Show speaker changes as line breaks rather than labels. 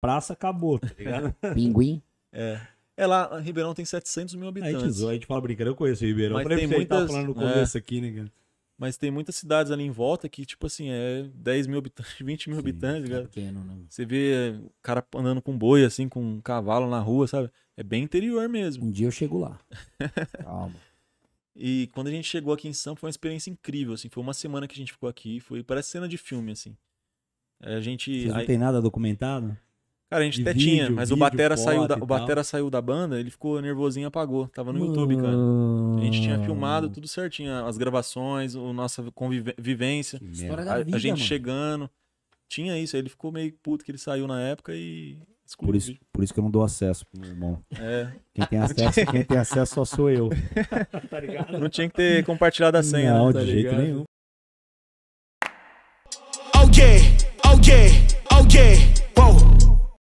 praça acabou, tá ligado? Pinguim. É. É lá, Ribeirão tem 700 mil habitantes. A gente, zoa, a gente fala brincando, eu conheço o Ribeirão. Mas tem muitas... falando no é. começo é. aqui, né, cara? Mas tem muitas cidades ali em volta que, tipo assim, é 10 mil habitantes, 20 mil Sim, habitantes, é cara. É pequeno, né? Você vê o é, cara andando com boi, assim, com um cavalo na rua, sabe? É bem interior mesmo. Um dia eu chego lá. Calma. E quando a gente chegou aqui em Paulo, foi uma experiência incrível, assim. Foi uma semana que a gente ficou aqui, foi parece cena de filme, assim. A gente... Vocês não aí... tem nada documentado? Cara, a gente até vídeo, tinha, mas vídeo, o Batera, saiu da, o Batera saiu da banda, ele ficou nervosinho e apagou. Tava no YouTube, cara. A gente tinha filmado tudo certinho, as gravações, a nossa convivência, a, a, gente mano. chegando. Tinha isso, ele ficou meio puto que ele saiu na época e Por isso, por isso que eu não dou acesso pro meu irmão. É. Quem tem acesso, quem tem acesso só sou eu. tá ligado? Não tinha que ter compartilhado a senha. Não, né? de tá jeito ligado? nenhum.